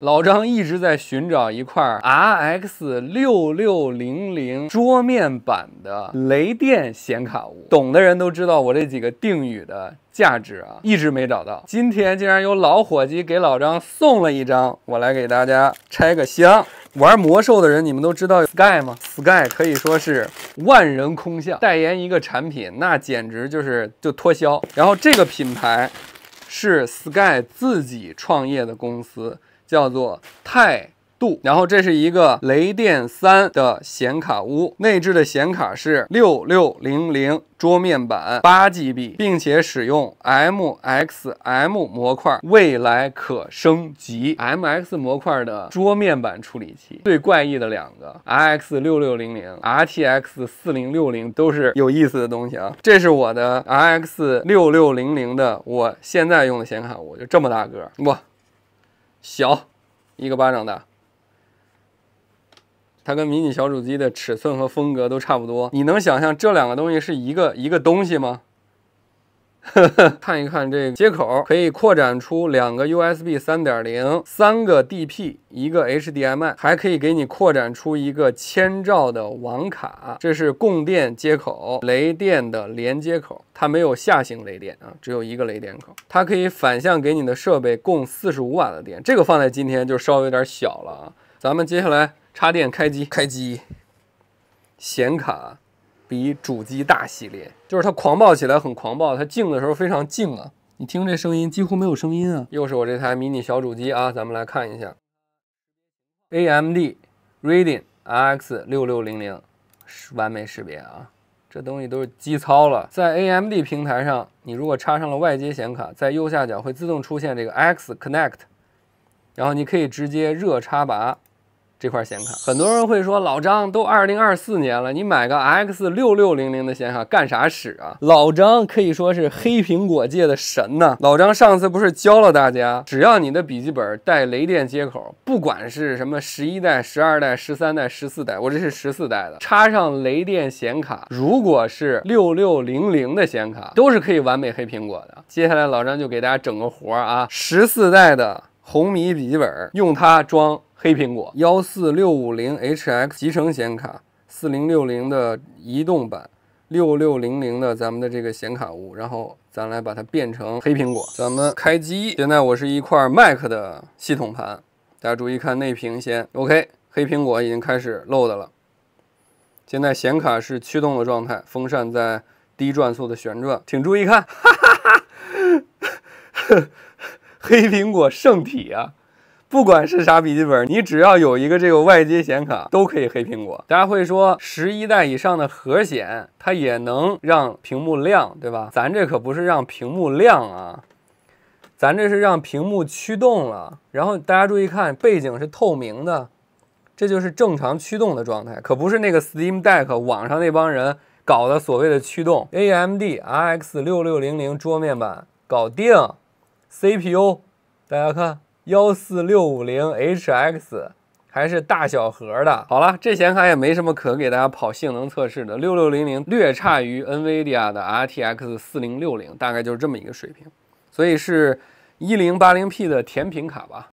老张一直在寻找一块 RX 六六零零桌面版的雷电显卡坞，懂的人都知道我这几个定语的价值啊，一直没找到。今天竟然有老伙计给老张送了一张，我来给大家拆个箱。玩魔兽的人你们都知道 Sky 吗？Sky 可以说是万人空巷，代言一个产品那简直就是就脱销。然后这个品牌是 Sky 自己创业的公司。叫做态度，然后这是一个雷电三的显卡坞，内置的显卡是六六零零桌面版八 G B，并且使用 M X M 模块，未来可升级 M X 模块的桌面版处理器。最怪异的两个 R X 六六零零 R T X 四零六零都是有意思的东西啊！这是我的 R X 六六零零的，我现在用的显卡坞就这么大个，哇！小，一个巴掌大。它跟迷你小主机的尺寸和风格都差不多。你能想象这两个东西是一个一个东西吗？看一看这个接口，可以扩展出两个 USB 三点零，三个 DP，一个 HDMI，还可以给你扩展出一个千兆的网卡。这是供电接口，雷电的连接口，它没有下行雷电啊，只有一个雷电口，它可以反向给你的设备供四十五瓦的电。这个放在今天就稍微有点小了啊。咱们接下来插电开机，开机，显卡。比主机大系列，就是它狂暴起来很狂暴，它静的时候非常静啊！你听这声音，几乎没有声音啊！又是我这台迷你小主机啊，咱们来看一下，AMD Radeon RX 六六零零，完美识别啊！这东西都是基操了。在 AMD 平台上，你如果插上了外接显卡，在右下角会自动出现这个 X Connect，然后你可以直接热插拔。这块显卡，很多人会说老张都二零二四年了，你买个 X 六六零零的显卡干啥使啊？老张可以说是黑苹果界的神呐。老张上次不是教了大家，只要你的笔记本带雷电接口，不管是什么十一代、十二代、十三代、十四代，我这是十四代的，插上雷电显卡，如果是六六零零的显卡，都是可以完美黑苹果的。接下来老张就给大家整个活儿啊，十四代的红米笔记本用它装。黑苹果幺四六五零 HX 集成显卡四零六零的移动版六六零零的咱们的这个显卡坞，然后咱来把它变成黑苹果。咱们开机，现在我是一块 Mac 的系统盘，大家注意看内屏先。OK，黑苹果已经开始 load 了。现在显卡是驱动的状态，风扇在低转速的旋转，请注意看，哈哈哈，黑苹果圣体啊！不管是啥笔记本，你只要有一个这个外接显卡，都可以黑苹果。大家会说十一代以上的核显，它也能让屏幕亮，对吧？咱这可不是让屏幕亮啊，咱这是让屏幕驱动了。然后大家注意看，背景是透明的，这就是正常驱动的状态，可不是那个 Steam Deck 网上那帮人搞的所谓的驱动。AMD RX 六六零零桌面版搞定，CPU，大家看。幺四六五零 HX 还是大小盒的。好了，这显卡也没什么可给大家跑性能测试的。六六零零略差于 NVIDIA 的 RTX 四零六零，大概就是这么一个水平。所以是一零八零 P 的甜品卡吧。